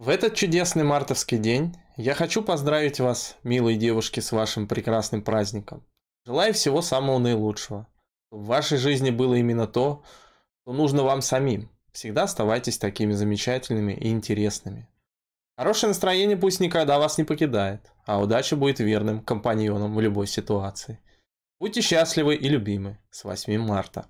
В этот чудесный мартовский день я хочу поздравить вас, милые девушки, с вашим прекрасным праздником. Желаю всего самого наилучшего. В вашей жизни было именно то, что нужно вам самим. Всегда оставайтесь такими замечательными и интересными. Хорошее настроение пусть никогда вас не покидает, а удача будет верным компаньоном в любой ситуации. Будьте счастливы и любимы. С 8 марта.